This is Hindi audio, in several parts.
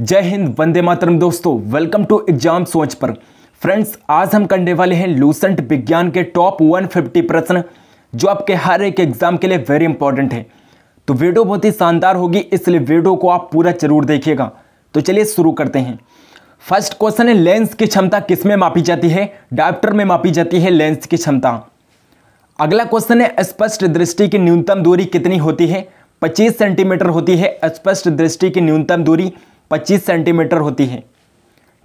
जय हिंद वंदे मातरम दोस्तों वेलकम टू एग्जाम सोच पर फ्रेंड्स आज हम करने वाले हैं लूसेंट विज्ञान के टॉप 150 प्रश्न जो आपके हर एक एग्जाम के लिए वेरी इंपॉर्टेंट है तो वीडियो बहुत ही शानदार होगी इसलिए वीडियो को आप पूरा जरूर देखिएगा तो चलिए शुरू करते हैं फर्स्ट क्वेश्चन है लेंस की क्षमता किस में मापी जाती है डायप्टर में मापी जाती है लेंस की क्षमता अगला क्वेश्चन है स्पष्ट दृष्टि की न्यूनतम दूरी कितनी होती है 25 सेंटीमीटर होती है स्पष्ट दृष्टि की न्यूनतम दूरी 25 सेंटीमीटर होती है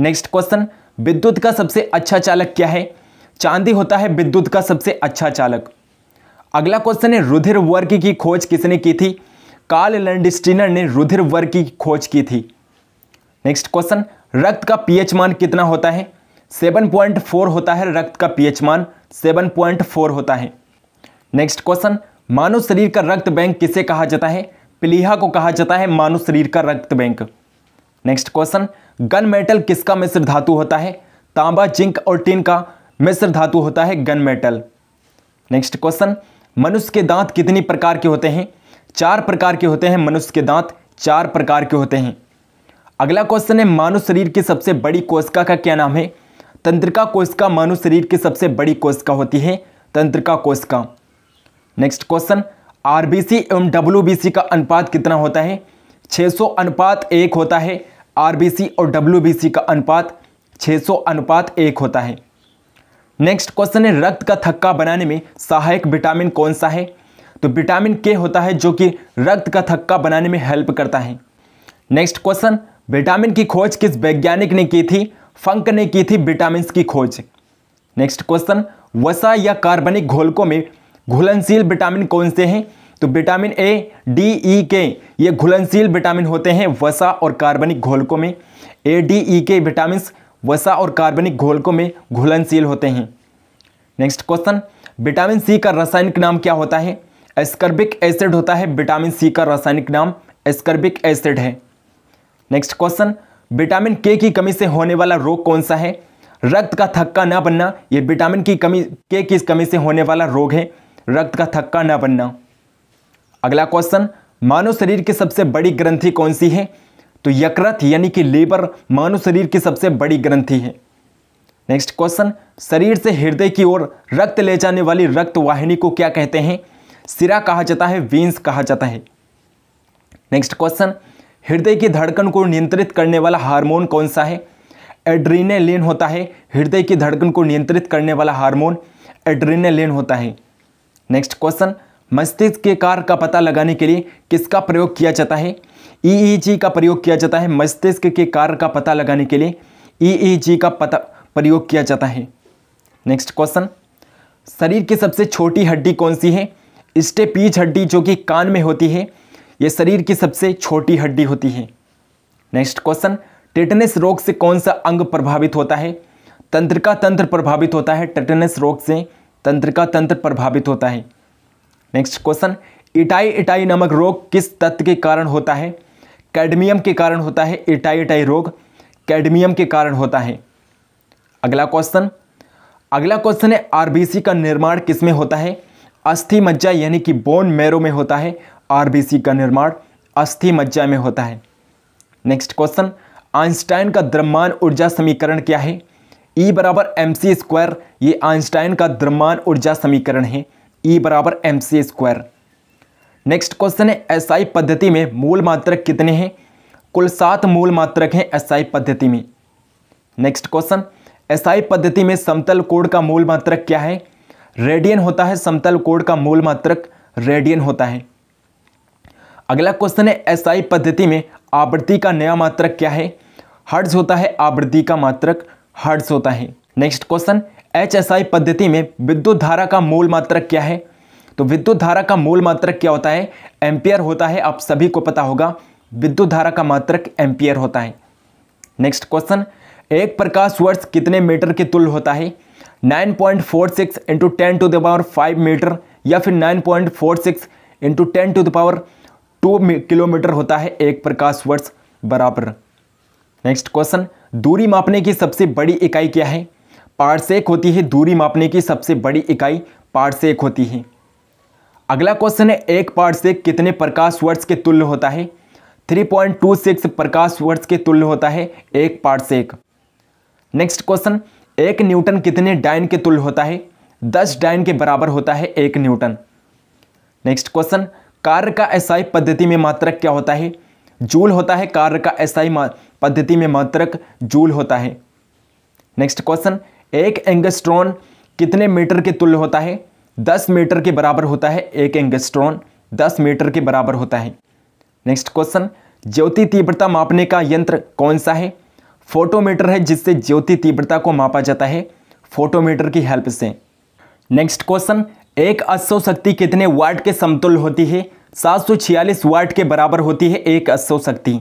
नेक्स्ट क्वेश्चन विद्युत का सबसे अच्छा चालक क्या है चांदी होता है विद्युत का सबसे अच्छा चालक अगला क्वेश्चन है रुधिर वर्ग की खोज किसने की थी कार्ल लैंडस्टीनर ने रुधिर वर्ग की खोज की थी नेक्स्ट क्वेश्चन रक्त का पीएच मान कितना होता है 7.4 होता है रक्त का पीएच मान 7.4 होता है नेक्स्ट क्वेश्चन मानव शरीर का रक्त बैंक किसे कहा जाता है प्लीहा को कहा जाता है मानव शरीर का रक्त bank next question gun metal किसका मिश्र धातु होता है तांबा जिंक और टिन का मिश्र धातु होता है गन मेटल नेक्स्ट क्वेश्चन मनुष्य के दांत कितनी प्रकार के होते हैं चार प्रकार के होते हैं मनुष्य के दांत चार प्रकार के होते हैं अगला क्वेश्चन है मानव शरीर की सबसे बड़ी कोशिका का क्या नाम है तंत्रिका कोशिका मानव शरीर की सबसे बड़ी कोशिका होती है तंत्रिका कोशिका नेक्स्ट क्वेश्चन आरबीसी एवं डब्ल्यूबीसी का अनुपात कितना होता है 600 अनुपात एक होता है आरबीसी और डब्ल्यू का अनुपात 600 अनुपात एक होता है नेक्स्ट क्वेश्चन है रक्त का थक्का बनाने में सहायक विटामिन कौन सा है तो विटामिन के होता है जो कि रक्त का थक्का बनाने में हेल्प करता है नेक्स्ट क्वेश्चन विटामिन की खोज किस वैज्ञानिक ने की थी फंक ने की थी विटामिन की खोज नेक्स्ट क्वेश्चन वसा या कार्बनिक घोलकों में घुलनशील विटामिन कौन से हैं तो विटामिन ए डी ई के ये घुलनशील विटामिन होते हैं वसा और कार्बनिक घोलकों में ए डी ई के विटामिन वसा और कार्बनिक घोलकों में घुलनशील होते हैं नेक्स्ट क्वेश्चन विटामिन सी का रासायनिक नाम क्या होता है एस्कर्बिक एसिड होता है विटामिन सी का रासायनिक नाम एस्कर्बिक एसिड है नेक्स्ट क्वेश्चन विटामिन के की कमी से होने वाला रोग कौन सा है रक्त का थक्का ना बनना ये विटामिन की कमी के की कमी से होने वाला रोग है रक्त का थक्का ना बनना अगला क्वेश्चन मानव शरीर की सबसे बड़ी ग्रंथि कौन सी है तो यकृत यानी कि लेबर मानव शरीर की सबसे बड़ी ग्रंथि है नेक्स्ट क्वेश्चन शरीर से हृदय की ओर रक्त ले जाने वाली रक्त वाहिनी को क्या कहते हैं सिरा कहा जाता है वेंस कहा जाता है नेक्स्ट क्वेश्चन हृदय की धड़कन को नियंत्रित करने वाला हार्मोन कौन सा है एड्रीनेलिन होता है हृदय की धड़कन को नियंत्रित करने वाला हार्मोन एड्रीनेलिन होता है नेक्स्ट क्वेश्चन मस्तिष्क के कार्य का पता लगाने के लिए किसका प्रयोग किया जाता है ईईजी e e का प्रयोग किया जाता है मस्तिष्क के कार्य का पता लगाने के लिए ईईजी e का पता प्रयोग किया जाता है नेक्स्ट क्वेश्चन शरीर की सबसे छोटी हड्डी कौन सी है स्टेपीज हड्डी जो कि कान में होती है यह शरीर की सबसे छोटी हड्डी होती है नेक्स्ट क्वेश्चन टेटनेस रोग से कौन सा अंग प्रभावित होता है तंत्रिका तंत्र प्रभावित होता है टेटनेस रोग से तंत्रिका तंत्र प्रभावित होता है नेक्स्ट क्वेश्चन इटाई इटाई नमक रोग किस तत्व के कारण होता है कैडमियम के कारण होता है इटाई इटाई रोग कैडमियम के कारण होता है अगला क्वेश्चन अगला क्वेश्चन है आरबीसी का निर्माण किसमें होता है अस्थि मज्जा यानी कि बोन मेरो में होता है आरबीसी का निर्माण अस्थि मज्जा में होता है नेक्स्ट क्वेश्चन आइंस्टाइन का द्रव्यमान ऊर्जा समीकरण क्या है ई e बराबर एम सी स्क्वायर ये आइंस्टाइन का द्रव्यमान ऊर्जा समीकरण है ई e बराबर M C square next question है एसआई पद्धति में मूल मात्रक कितने हैं कुल सात मूल मात्रक हैं एसआई पद्धति में नेक्स्ट क्वेश्चन एसआई पद्धति में समतल कोण का मूल मात्रक क्या है रेडियन होता है समतल कोण का मूल मात्रक रेडियन होता है अगला क्वेश्चन है एसआई पद्धति में आवृत्ति का नया मात्रक क्या है हर्ज होता है आवृत्ति का मात्रक हर्ज होता है नेक्स्ट क्वेश्चन एचएसआई पद्धति में विद्युत धारा का मूल मात्रक क्या है तो विद्युत धारा का मूल मात्रक क्या होता है एम्पियर होता है आप सभी को पता होगा विद्युत धारा का मात्रक एम्पियर होता है नेक्स्ट क्वेश्चन एक प्रकाश वर्ष कितने मीटर के तुल होता है 9.46 point four six into ten to the power five metre या फिर 9.46 point four six into ten to the power two kilometre होता है एक प्रकाश वर्ष बराबर नेक्स्ट क्वेश्चन दूरी मापने की सबसे बड़ी इकाई क्या है पार्सेक होती है दूरी मापने की सबसे बड़ी इकाई पार्सेक होती है अगला क्वेश्चन है एक पार्सेक कितने प्रकाश वर्ष के तुल्य होता है 3.26 प्रकाश वर्ष के तुल्य होता है एक पार्सेक नेक्स्ट क्वेश्चन एक न्यूटन कितने डाइन के तुल्य होता है 10 डाइन के बराबर होता है एक न्यूटन नेक्स्ट क्वेश्चन कार्य का एसआई पद्धति में मात्रक क्या होता है जूल होता है कार्य का एसआई पद्धति में मात्रक जूल होता है नेक्स्ट क्वेश्चन एक एंगस्ट्रॉन कितने मीटर के तुल्य होता है दस मीटर के बराबर होता है एक एंगस्ट्रॉन दस मीटर के बराबर होता है नेक्स्ट क्वेश्चन ज्योति तीव्रता मापने का यंत्र कौन सा है फोटोमीटर है जिससे ज्योति तीव्रता को मापा जाता है फोटोमीटर की हेल्प से नेक्स्ट क्वेश्चन एक अश्व शक्ति कितने वाट के समतुल्य होती है सात सौ छियालीस वाट के बराबर होती है एक अश्व शक्ति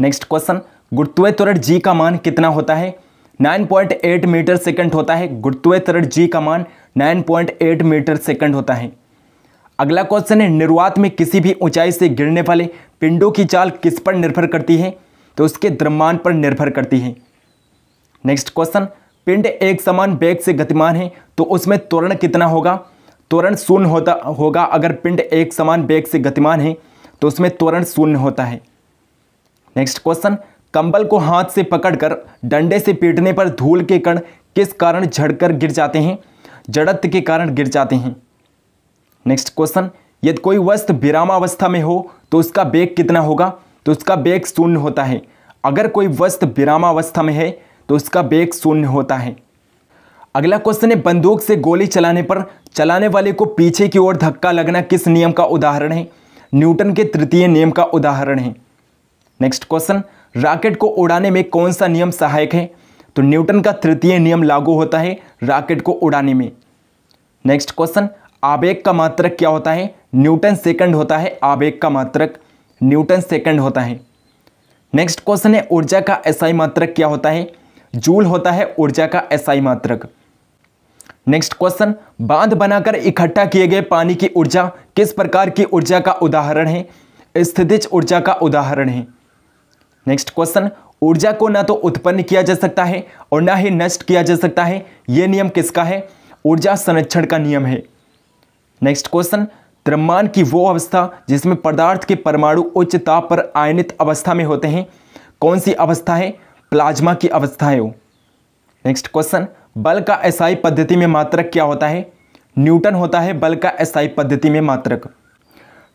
नेक्स्ट क्वेश्चन गुरुत्व त्वरण जी का मान कितना होता है 9.8 मीटर सेकंड होता है गुरुत्वेतरण जी का मान 9.8 मीटर सेकंड होता है अगला क्वेश्चन है निर्वात में किसी भी ऊंचाई से गिरने वाले पिंडों की चाल किस पर निर्भर करती है तो उसके द्रमान पर निर्भर करती है नेक्स्ट क्वेश्चन पिंड एक समान बेग से गतिमान है तो उसमें त्वरण कितना होगा त्वरण शून्य होता होगा अगर पिंड एक समान बेग से गतिमान है तो उसमें त्वरण शून्य होता है नेक्स्ट क्वेश्चन कंबल को हाथ से पकड़कर डंडे से पीटने पर धूल के कण किस कारण झड़कर गिर जाते हैं जड़त के कारण गिर जाते हैं नेक्स्ट क्वेश्चन यदि कोई विराम विरामावस्था में हो तो उसका बेग कितना होगा तो उसका बेग शून्य होता है अगर कोई वस्तु विरामावस्था में है तो उसका बेग शून्य होता है अगला क्वेश्चन है बंदूक से गोली चलाने पर चलाने वाले को पीछे की ओर धक्का लगना किस नियम का उदाहरण है न्यूटन के तृतीय नियम का उदाहरण है नेक्स्ट क्वेश्चन रॉकेट को उड़ाने में कौन सा नियम सहायक है तो न्यूटन का तृतीय नियम लागू होता है रॉकेट को उड़ाने में नेक्स्ट क्वेश्चन आवेग का मात्रक क्या होता है न्यूटन सेकंड होता है आवेग का मात्रक न्यूटन सेकंड होता है नेक्स्ट क्वेश्चन है ऊर्जा का एसआई मात्रक क्या होता है जूल होता है ऊर्जा का एसआई मात्रक नेक्स्ट क्वेश्चन बांध बनाकर इकट्ठा किए गए पानी की ऊर्जा किस प्रकार की ऊर्जा का उदाहरण है स्थितिज ऊर्जा का उदाहरण है नेक्स्ट क्वेश्चन ऊर्जा को ना तो उत्पन्न किया जा सकता है और ना ही नष्ट किया जा सकता है यह नियम किसका है ऊर्जा संरक्षण का नियम है नेक्स्ट क्वेश्चन द्रव्यमान की वो अवस्था जिसमें पदार्थ के परमाणु उच्च ताप पर आयनित अवस्था में होते हैं कौन सी अवस्था है प्लाज्मा की अवस्था है वो नेक्स्ट क्वेश्चन बल का एसआई पद्धति में मात्रक क्या होता है न्यूटन होता है बल का एसआई पद्धति में मात्रक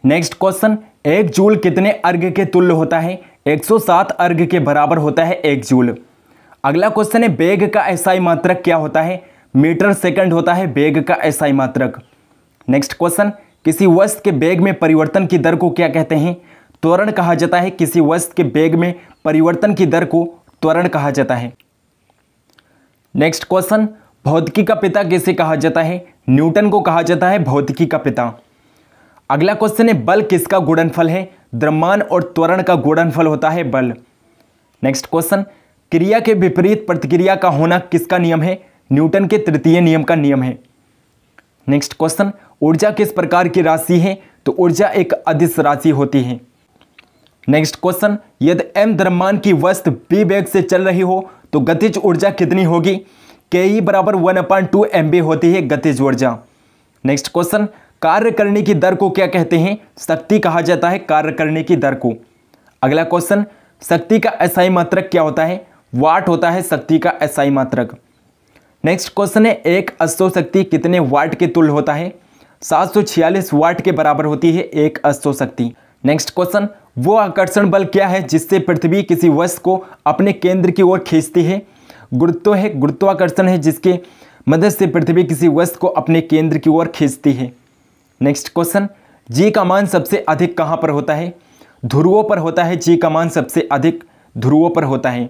नेक्स्ट क्वेश्चन एक जूल कितने अर्घ के तुल्य होता है 107 अर्घ के बराबर होता है एक जूल अगला क्वेश्चन है बेग का एसआई मात्रक क्या होता है मीटर सेकंड होता है बेग का एसआई मात्रक नेक्स्ट क्वेश्चन किसी वस्त्र के बेग में परिवर्तन की दर को क्या कहते हैं त्वरण कहा जाता है किसी वस्त्र के बेग में परिवर्तन की दर को त्वरण कहा जाता है नेक्स्ट क्वेश्चन भौतिकी का पिता किसे कहा जाता है न्यूटन को कहा जाता है भौतिकी का पिता अगला क्वेश्चन है बल किसका गुणनफल है द्रमान और त्वरण का गुणनफल होता है बल नेक्स्ट क्वेश्चन क्रिया के विपरीत प्रतिक्रिया का होना किसका नियम है न्यूटन के तृतीय नियम का नियम है नेक्स्ट क्वेश्चन ऊर्जा किस प्रकार की राशि है तो ऊर्जा एक अधिस राशि होती है नेक्स्ट क्वेश्चन यदि एम द्रमान की वस्तु बी बैग से चल रही हो तो गतिज ऊर्जा कितनी होगी के ई बराबर one upon two M V होती है गतिज ऊर्जा नेक्स्ट क्वेश्चन कार्य करने की दर को क्या कहते हैं शक्ति कहा जाता है कार्य करने की दर को अगला क्वेश्चन शक्ति का एसआई मात्रक क्या होता है वाट होता है शक्ति का एसआई मात्रक नेक्स्ट क्वेश्चन है एक अस्तो शक्ति कितने वाट के तुल होता है छियालीस वाट के बराबर होती है एक अस्तो शक्ति नेक्स्ट क्वेश्चन वो आकर्षण बल क्या है जिससे पृथ्वी किसी वस्तु को अपने केंद्र की ओर खींचती है गुरुत्व है गुरुत्वाकर्षण है जिसके मदद से पृथ्वी किसी वस्तु को अपने केंद्र की ओर खींचती है नेक्स्ट क्वेश्चन जी का मान सबसे अधिक कहाँ पर होता है ध्रुवों पर होता है जी का मान सबसे अधिक ध्रुवों पर होता है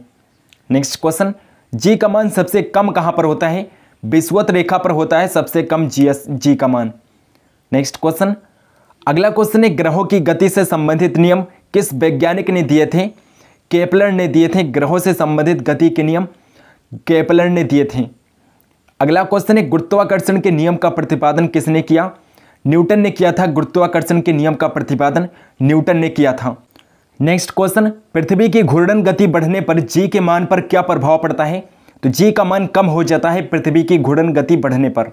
नेक्स्ट क्वेश्चन जी का मान सबसे कम कहाँ पर होता है विश्वत रेखा पर होता है सबसे कम जी एस जी का मान नेक्स्ट क्वेश्चन अगला क्वेश्चन है ग्रहों की गति से संबंधित नियम किस वैज्ञानिक ने दिए थे केपलर ने दिए थे ग्रहों से संबंधित गति के नियम केपलर ने दिए थे अगला क्वेश्चन है गुरुत्वाकर्षण के नियम का प्रतिपादन किसने किया न्यूटन ने किया था गुरुत्वाकर्षण के नियम का प्रतिपादन न्यूटन ने किया था नेक्स्ट क्वेश्चन पृथ्वी की घूर्णन गति बढ़ने पर जी के मान पर क्या प्रभाव पड़ता है तो जी का मान कम हो जाता है पृथ्वी की घूर्णन गति बढ़ने पर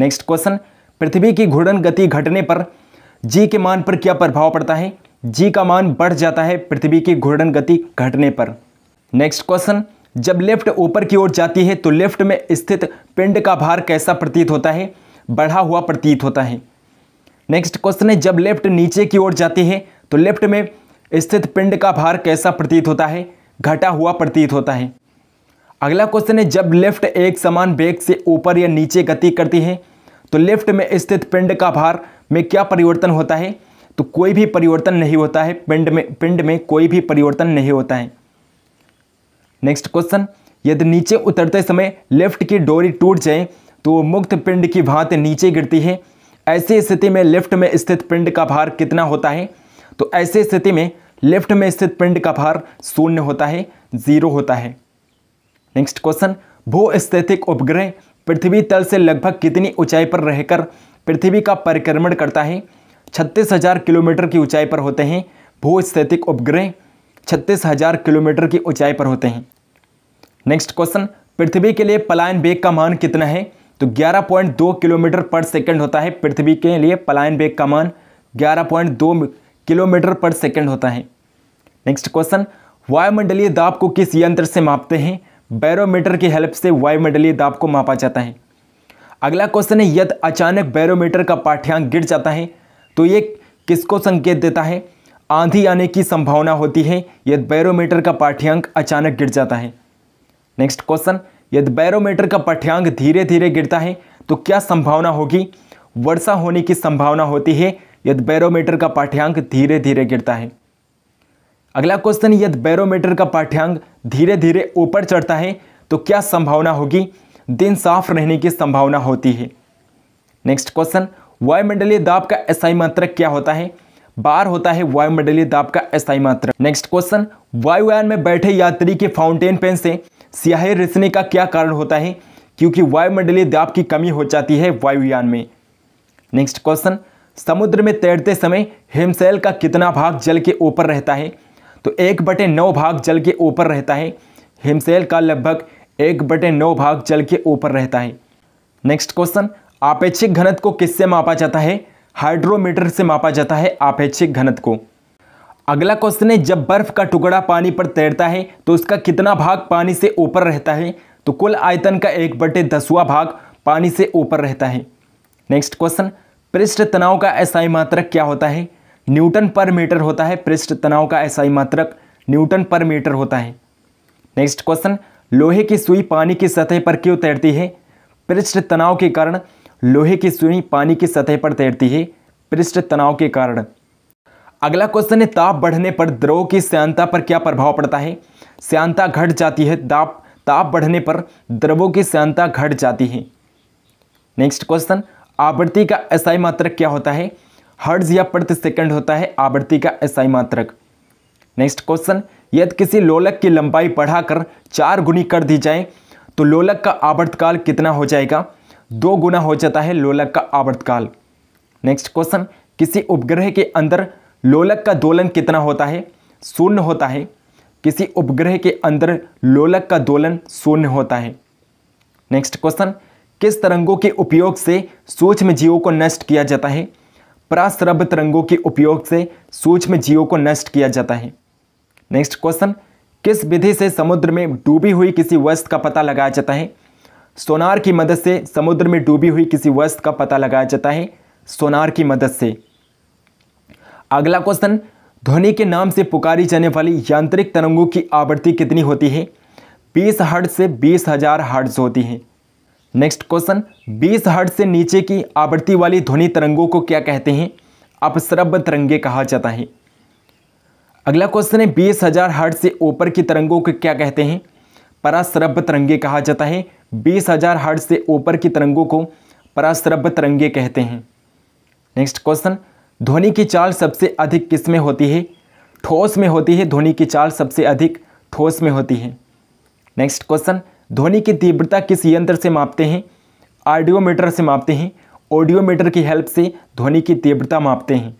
नेक्स्ट क्वेश्चन पृथ्वी की घूर्णन गति घटने पर जी के मान पर क्या प्रभाव पड़ता है जी का मान बढ़ जाता है पृथ्वी की घूर्णन गति घटने पर नेक्स्ट क्वेश्चन जब लेफ्ट ऊपर की ओर जाती है तो लेफ्ट में स्थित पिंड का भार कैसा प्रतीत होता है बढ़ा हुआ प्रतीत होता है नेक्स्ट क्वेश्चन है जब लेफ्ट नीचे की ओर जाती है तो लेफ्ट में स्थित पिंड का भार कैसा प्रतीत होता है घटा हुआ प्रतीत होता है अगला क्वेश्चन है जब लेफ्ट एक समान बेग से ऊपर या नीचे गति करती है तो लेफ्ट में स्थित पिंड का भार में क्या परिवर्तन होता है तो कोई भी परिवर्तन नहीं होता है पिंड में पिंड में कोई भी परिवर्तन नहीं होता है नेक्स्ट क्वेश्चन यदि नीचे उतरते समय लेफ्ट की डोरी टूट जाए तो वो मुक्त पिंड की भांति नीचे गिरती है ऐसी स्थिति में लेफ्ट में स्थित पिंड का भार कितना होता है तो ऐसी स्थिति में लेफ्ट में स्थित पिंड का भार शून्य होता है जीरो होता है नेक्स्ट क्वेश्चन भू स्थितिक उपग्रह पृथ्वी तल से लगभग कितनी ऊंचाई पर रहकर पृथ्वी का परिक्रमण करता है छत्तीस हजार किलोमीटर की ऊंचाई पर होते हैं भू स्थितिक उपग्रह छत्तीस हजार किलोमीटर की ऊंचाई पर होते हैं नेक्स्ट क्वेश्चन पृथ्वी के लिए पलायन बेग का मान कितना है तो 11.2 किलोमीटर पर सेकंड होता है पृथ्वी के लिए पलायन बेग का मान 11.2 किलोमीटर पर सेकंड होता है नेक्स्ट क्वेश्चन वायुमंडलीय दाब को किस यंत्र से मापते हैं बैरोमीटर की हेल्प से वायुमंडलीय दाब को मापा जाता है अगला क्वेश्चन है यदि अचानक बैरोमीटर का पाठ्यांक गिर जाता है तो ये किसको संकेत देता है आंधी आने की संभावना होती है यदि बैरोमीटर का पाठ्यांक अचानक गिर जाता है नेक्स्ट क्वेश्चन यदि बैरोमीटर का पठ्यांक धीरे धीरे गिरता है तो क्या संभावना होगी वर्षा होने की संभावना होती है यदि बैरोमीटर का पाठ्यांक धीरे धीरे गिरता है अगला क्वेश्चन यदि बैरोमीटर का पाठ्यांक धीरे धीरे ऊपर चढ़ता है तो क्या संभावना होगी दिन साफ रहने की संभावना होती है नेक्स्ट क्वेश्चन वायुमंडलीय दाब का एसआई मात्रक क्या होता है बार होता है वायुमंडलीय दाब का एसआई मात्रक नेक्स्ट क्वेश्चन वायुयान में बैठे यात्री के फाउंटेन पेन से स्याहे रिसने का क्या कारण होता है क्योंकि वायुमंडलीय दाब की कमी हो जाती है वायुयान में नेक्स्ट क्वेश्चन समुद्र में तैरते समय हिमसेल का कितना भाग जल के ऊपर रहता है तो एक बटे नौ भाग जल के ऊपर रहता है हिमसेल का लगभग एक बटे नौ भाग जल के ऊपर रहता है नेक्स्ट क्वेश्चन आपेक्षिक घनत्व को किससे मापा जाता है हाइड्रोमीटर से मापा जाता है आपेक्षिक घनत्व को अगला क्वेश्चन है जब बर्फ का टुकड़ा पानी पर तैरता है तो उसका कितना भाग पानी से ऊपर रहता है तो कुल आयतन का एक बटे दसवा भाग पानी से ऊपर रहता है नेक्स्ट क्वेश्चन पृष्ठ तनाव का ऐसाई मात्रक क्या होता है न्यूटन पर मीटर होता है पृष्ठ तनाव का ऐसाई मात्रक न्यूटन पर मीटर होता है नेक्स्ट क्वेश्चन लोहे की सुई पानी की सतह पर क्यों तैरती है पृष्ठ तनाव के कारण लोहे की सुई पानी की सतह पर तैरती है पृष्ठ तनाव के कारण अगला क्वेश्चन है ताप बढ़ने पर द्रव की श्यांता पर क्या प्रभाव पड़ता है श्यांता घट जाती है ताप ताप बढ़ने पर द्रवों की श्यांता घट जाती है नेक्स्ट क्वेश्चन आवृत्ति का एसआई मात्रक क्या होता है हर्ज या प्रति सेकंड होता है आवृत्ति का एसआई मात्रक नेक्स्ट क्वेश्चन यदि किसी लोलक की लंबाई बढ़ाकर चार गुनी कर दी जाए तो लोलक का आवर्तकाल कितना हो जाएगा दो गुना हो जाता है लोलक का आवर्तकाल नेक्स्ट क्वेश्चन किसी उपग्रह के अंदर लोलक का दोलन कितना होता है शून्य होता है किसी उपग्रह के अंदर लोलक का दोलन शून्य होता है नेक्स्ट क्वेश्चन किस तरंगों के उपयोग से सूक्ष्म जीवों को नष्ट किया जाता है प्रास्रभ तरंगों के उपयोग से सूक्ष्म जीवों को नष्ट किया जाता है नेक्स्ट क्वेश्चन किस विधि से समुद्र में डूबी हुई किसी वस्तु का पता लगाया जाता है सोनार की मदद से समुद्र में डूबी हुई किसी वस्तु का पता लगाया जाता है सोनार की मदद से अगला क्वेश्चन ध्वनि के नाम से पुकारी जाने वाली यांत्रिक तरंगों की आवृत्ति कितनी होती है बीस हर्ट से बीस हजार हर्ट्ज होती है नेक्स्ट क्वेश्चन बीस हर्ट से नीचे की आवृत्ति वाली ध्वनि तरंगों को क्या कहते हैं अपसरब तरंगे कहा जाता है अगला क्वेश्चन है बीस हजार हर्ट से ऊपर की तरंगों को क्या कहते हैं परासरब तरंगे कहा जाता है बीस हजार हर्ट से ऊपर की तरंगों को परासरब तरंगे कहते हैं नेक्स्ट क्वेश्चन ध्वनि की चाल सबसे अधिक किस में होती है ठोस में होती है ध्वनि की चाल सबसे अधिक ठोस में होती है नेक्स्ट क्वेश्चन ध्वनि की तीव्रता किस यंत्र से मापते हैं ऑडियोमीटर से मापते हैं ऑडियोमीटर की हेल्प से ध्वनि की तीव्रता मापते हैं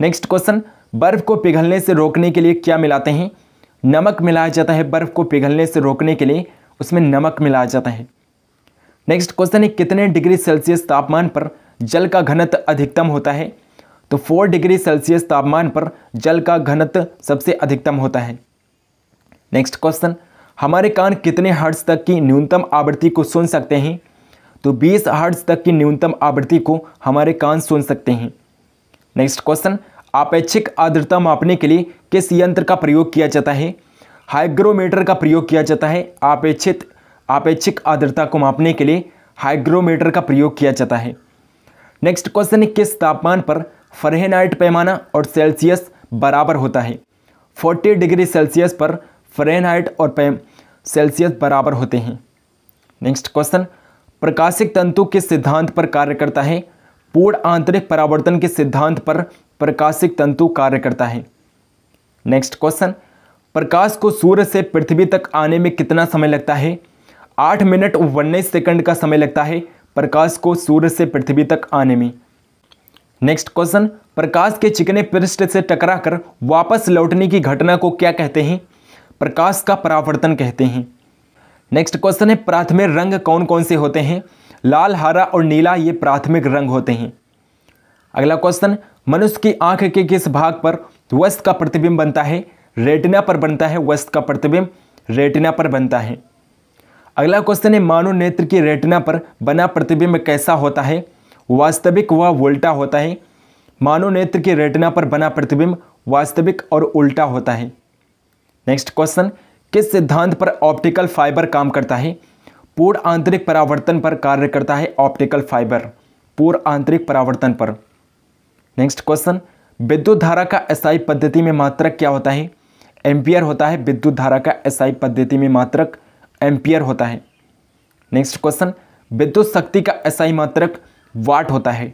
नेक्स्ट क्वेश्चन बर्फ़ को पिघलने से रोकने के लिए क्या मिलाते हैं नमक मिलाया जाता है बर्फ़ को पिघलने से रोकने के लिए उसमें नमक मिलाया जाता है नेक्स्ट क्वेश्चन है कितने डिग्री सेल्सियस तापमान पर जल का घनत्व अधिकतम होता है तो फोर डिग्री सेल्सियस तापमान पर जल का घनत्व सबसे अधिकतम होता है नेक्स्ट क्वेश्चन हमारे कान कितने हर्ट्ज तक की न्यूनतम आवृत्ति को सुन सकते हैं तो 20 हर्ट्ज तक की न्यूनतम आवृत्ति को हमारे कान सुन सकते हैं नेक्स्ट क्वेश्चन अपेक्षिक आर्द्रता मापने के लिए किस यंत्र का प्रयोग किया जाता है हाइग्रोमीटर का प्रयोग किया जाता है अपेक्षित आपेक्षिक आर्द्रता को मापने के लिए हाइग्रोमीटर का प्रयोग किया जाता है नेक्स्ट क्वेश्चन है किस तापमान पर फरेनाइट पैमाना और सेल्सियस बराबर होता है 40 डिग्री सेल्सियस पर फरेनहाइट और पैम सेल्सियस बराबर होते हैं नेक्स्ट क्वेश्चन प्रकाशिक तंतु किस सिद्धांत पर कार्य करता है पूर्ण आंतरिक परावर्तन के सिद्धांत पर प्रकाशिक तंतु कार्य करता है नेक्स्ट क्वेश्चन प्रकाश को सूर्य से पृथ्वी तक आने में कितना समय लगता है आठ मिनट उन्नीस सेकंड का समय लगता है प्रकाश को सूर्य से पृथ्वी तक आने में नेक्स्ट क्वेश्चन प्रकाश के चिकने पृष्ठ से टकराकर वापस लौटने की घटना को क्या कहते हैं प्रकाश का परावर्तन कहते हैं नेक्स्ट क्वेश्चन है प्राथमिक रंग कौन कौन से होते हैं लाल हरा और नीला ये प्राथमिक रंग होते हैं अगला क्वेश्चन मनुष्य की आंख के किस भाग पर वस्त्र का प्रतिबिंब बनता है रेटिना पर बनता है वस्त्र का प्रतिबिंब रेटिना पर बनता है अगला क्वेश्चन है मानव नेत्र की रेटना पर बना प्रतिबिंब कैसा होता है वास्तविक व उल्टा होता है मानव नेत्र की रेटना पर बना प्रतिबिंब वास्तविक और उल्टा होता है नेक्स्ट क्वेश्चन किस सिद्धांत पर ऑप्टिकल फाइबर काम करता है पूर्ण आंतरिक परावर्तन पर कार्य करता है ऑप्टिकल फाइबर पूर्ण आंतरिक परावर्तन पर नेक्स्ट क्वेश्चन विद्युत धारा का एसआई पद्धति में मात्रक क्या होता है एम्पियर होता है विद्युत धारा का एसआई पद्धति में मात्रक एम्पियर होता है नेक्स्ट क्वेश्चन विद्युत शक्ति का एसआई मात्रक वाट होता है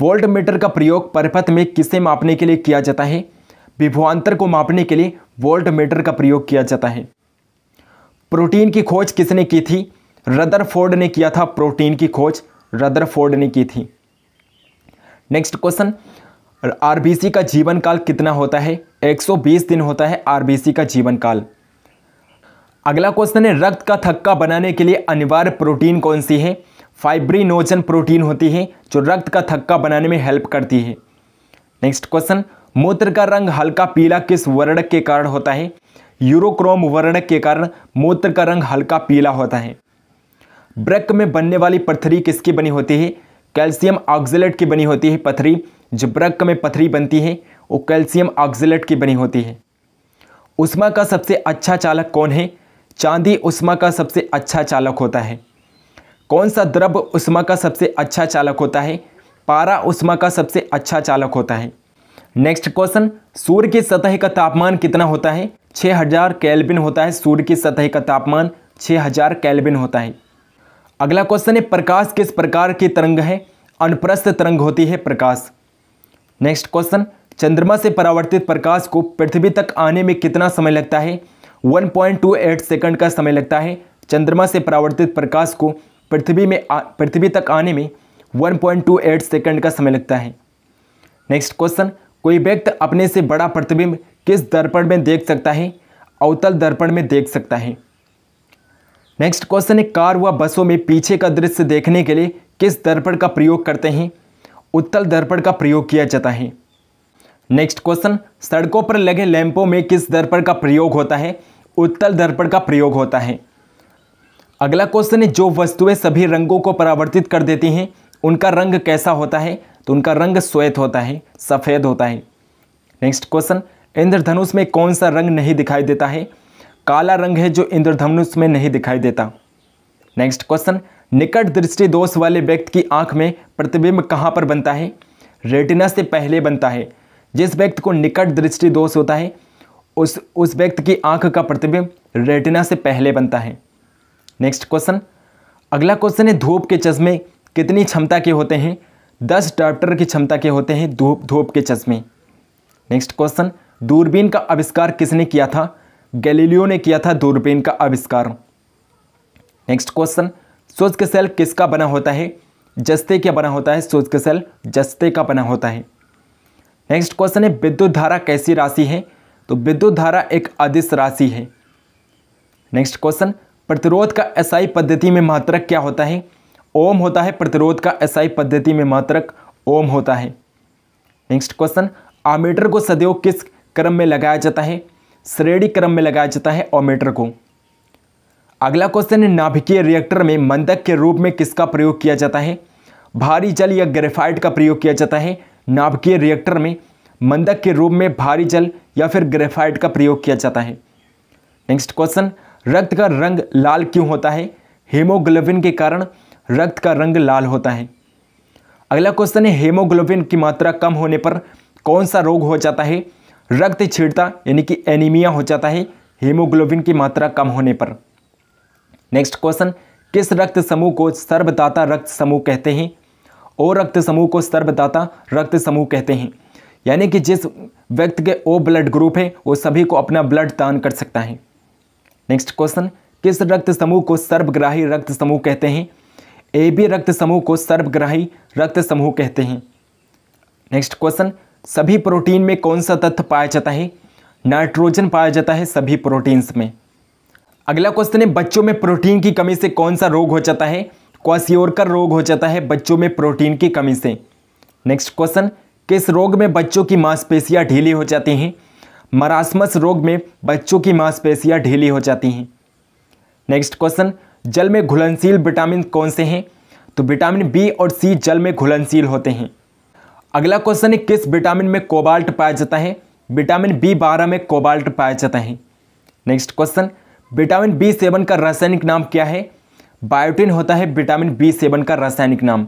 वोल्ट मीटर का प्रयोग परिपथ में किसे मापने के लिए किया जाता है विभवांतर को मापने के लिए वोल्ट मीटर का प्रयोग किया जाता है प्रोटीन की खोज किसने की थी रदरफोर्ड ने किया था प्रोटीन की खोज रदरफोर्ड ने की थी नेक्स्ट क्वेश्चन आरबीसी का जीवन काल कितना होता है 120 दिन होता है आरबीसी का जीवन काल अगला क्वेश्चन है रक्त का थक्का बनाने के लिए अनिवार्य प्रोटीन कौन सी है फाइब्रीनोजन प्रोटीन होती है जो रक्त का थक्का बनाने में हेल्प करती है नेक्स्ट क्वेश्चन मूत्र का रंग हल्का पीला किस वर्णक के कारण होता है यूरोक्रोम वर्णक के कारण मूत्र का रंग हल्का पीला होता है ब्रक में बनने वाली पथरी किसकी बनी होती है कैल्शियम ऑक्जिलेट की बनी होती है पथरी जो ब्रक में पथरी बनती है वो कैल्शियम ऑक्जिलेट की बनी होती है उष्मा का सबसे अच्छा चालक कौन है चांदी उष्मा का सबसे अच्छा चालक होता है कौन सा द्रव उष्मा का सबसे अच्छा चालक होता है पारा उष्मा का सबसे अच्छा चालक होता है नेक्स्ट क्वेश्चन सूर्य की सतह का तापमान कितना होता है 6000 कैलबिन होता है सूर्य की सतह का तापमान 6000 कैलबिन होता है अगला क्वेश्चन है प्रकाश किस प्रकार की तरंग है अनप्रस्थ तरंग होती है प्रकाश नेक्स्ट क्वेश्चन चंद्रमा से परावर्तित प्रकाश को पृथ्वी तक आने में कितना समय लगता है 1.28 सेकंड का समय लगता है चंद्रमा से परावर्तित प्रकाश को पृथ्वी में पृथ्वी तक आने में 1.28 सेकंड का समय लगता है नेक्स्ट क्वेश्चन कोई व्यक्ति अपने से बड़ा प्रतिबिंब किस दर्पण में देख सकता है अवतल दर्पण में देख सकता है नेक्स्ट क्वेश्चन है कार व बसों में पीछे का दृश्य देखने के लिए किस दर्पण का प्रयोग करते हैं उत्तल दर्पण का प्रयोग किया जाता है नेक्स्ट क्वेश्चन सड़कों पर लगे लैंपों में किस दर्पण का प्रयोग होता है उत्तल दर्पण का प्रयोग होता है अगला क्वेश्चन है जो वस्तुएं सभी रंगों को परावर्तित कर देती हैं उनका रंग कैसा होता है तो उनका रंग श्वेत होता है सफ़ेद होता है नेक्स्ट क्वेश्चन इंद्रधनुष में कौन सा रंग नहीं दिखाई देता है काला रंग है जो इंद्रधनुष में नहीं दिखाई देता नेक्स्ट क्वेश्चन निकट दृष्टि दोष वाले व्यक्ति की आंख में प्रतिबिंब कहाँ पर बनता है रेटिना से पहले बनता है जिस व्यक्ति को निकट दृष्टि दोष होता है उस उस व्यक्ति की आंख का प्रतिबिंब रेटिना से पहले बनता है नेक्स्ट क्वेश्चन अगला क्वेश्चन है धूप के चश्मे कितनी क्षमता के होते हैं दस डॉक्टर की क्षमता के होते हैं धूप धूप के चश्मे नेक्स्ट क्वेश्चन दूरबीन का आविष्कार किसने किया था गैलीलियो ने किया था दूरबीन का आविष्कार नेक्स्ट क्वेश्चन के सेल किसका बना होता है जस्ते क्या बना होता है के सेल जस्ते का बना होता है नेक्स्ट क्वेश्चन है विद्युत धारा कैसी राशि है तो विद्युत धारा एक अदिश राशि है नेक्स्ट क्वेश्चन प्रतिरोध का एसआई पद्धति में मात्रक क्या होता है ओम होता है प्रतिरोध का एसआई पद्धति में मात्रक ओम होता है नेक्स्ट क्वेश्चन आमीटर को सदैव किस क्रम में लगाया जाता है श्रेणी क्रम में लगाया जाता है ओमीटर को अगला क्वेश्चन है नाभिकीय रिएक्टर में मंदक के रूप में किसका प्रयोग किया जाता है भारी जल या ग्रेफाइट का प्रयोग किया जाता है नाभिकीय रिएक्टर में मंदक के रूप में भारी जल या फिर ग्रेफाइट का प्रयोग किया जाता है नेक्स्ट क्वेश्चन रक्त का रंग लाल क्यों होता है हेमोग्लोबिन के कारण रक्त का रंग लाल होता है अगला क्वेश्चन है हेमोग्लोबिन की मात्रा कम होने पर कौन सा रोग हो जाता है रक्त छिड़ता यानी कि एनीमिया हो जाता है हेमोग्लोबिन की मात्रा कम होने पर नेक्स्ट क्वेश्चन किस रक्त समूह को सर्वदाता रक्त समूह कहते हैं और रक्त समूह को सर्वदाता रक्त समूह कहते हैं यानी कि जिस व्यक्ति के ओ ब्लड ग्रुप है वो सभी को अपना ब्लड दान कर सकता है नेक्स्ट क्वेश्चन किस रक्त समूह को सर्वग्राही रक्त समूह कहते हैं ए बी रक्त समूह को सर्वग्राही रक्त समूह कहते हैं नेक्स्ट क्वेश्चन सभी प्रोटीन में कौन सा तत्व पाया जाता है नाइट्रोजन पाया जाता है सभी प्रोटीन्स में अगला क्वेश्चन है बच्चों में प्रोटीन की कमी से कौन सा रोग हो जाता है क्वासियोरकर रोग हो जाता है बच्चों में प्रोटीन की कमी से नेक्स्ट क्वेश्चन किस रोग में बच्चों की मांसपेशियां ढीली हो जाती हैं मरासमस रोग में बच्चों की मांसपेशियां ढीली हो जाती हैं नेक्स्ट क्वेश्चन जल में घुलनशील विटामिन कौन से हैं तो विटामिन बी और सी जल में घुलनशील होते हैं अगला क्वेश्चन है किस विटामिन में कोबाल्ट पाया जाता है विटामिन बी बारह में कोबाल्ट पाया जाता है next question vitamin B seven का रासायनिक नाम क्या है बायोटिन होता है विटामिन बी सेवन का रासायनिक नाम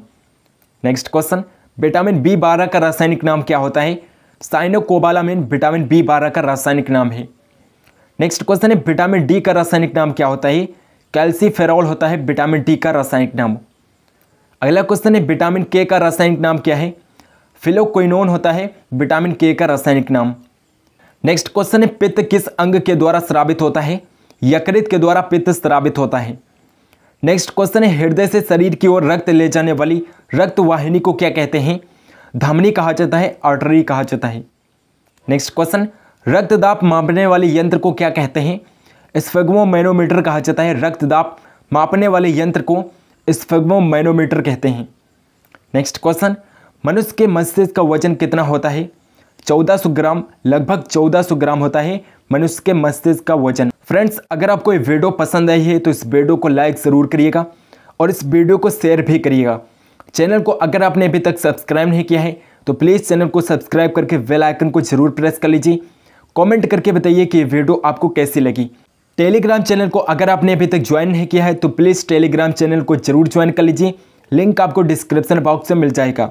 नेक्स्ट क्वेश्चन विटामिन बी बारह का रासायनिक नाम क्या होता है साइनोकोबालामिन विटामिन बी बारह का रासायनिक नाम है नेक्स्ट क्वेश्चन है विटामिन डी का रासायनिक नाम क्या होता है कैल्सीफेरॉल होता है विटामिन डी का रासायनिक नाम अगला क्वेश्चन है विटामिन के का रासायनिक नाम क्या है फिलोक्विनोन होता है विटामिन के का रासायनिक नाम नेक्स्ट क्वेश्चन है पित्त किस अंग के द्वारा स्रावित होता है यकृत के द्वारा पित्त श्रावित होता है नेक्स्ट क्वेश्चन है हृदय से शरीर की ओर रक्त ले जाने वाली रक्त वाहिनी को क्या कहते हैं धमनी कहा जाता है आर्टरी कहा जाता है नेक्स्ट क्वेश्चन रक्तदाप मापने वाले यंत्र को क्या कहते हैं स्फेगमोमैनोमीटर कहा जाता है रक्तदाप मापने वाले यंत्र को मैनोमीटर कहते हैं नेक्स्ट क्वेश्चन मनुष्य के मस्तिष्क का वजन कितना होता है 1400 ग्राम लगभग 1400 ग्राम होता है मनुष्य के मस्तिष्क का वजन फ्रेंड्स अगर आपको ये वीडियो पसंद आई है तो इस वीडियो को लाइक ज़रूर करिएगा और इस वीडियो को शेयर भी करिएगा चैनल को अगर आपने अभी तक सब्सक्राइब नहीं किया है तो प्लीज़ चैनल को सब्सक्राइब करके वेलाइकन आइकन को ज़रूर प्रेस कर लीजिए कमेंट करके बताइए कि ये वीडियो आपको कैसी लगी टेलीग्राम चैनल को अगर आपने अभी तक ज्वाइन नहीं किया है तो प्लीज़ टेलीग्राम चैनल को ज़रूर ज्वाइन कर लीजिए लिंक आपको डिस्क्रिप्शन बॉक्स में मिल जाएगा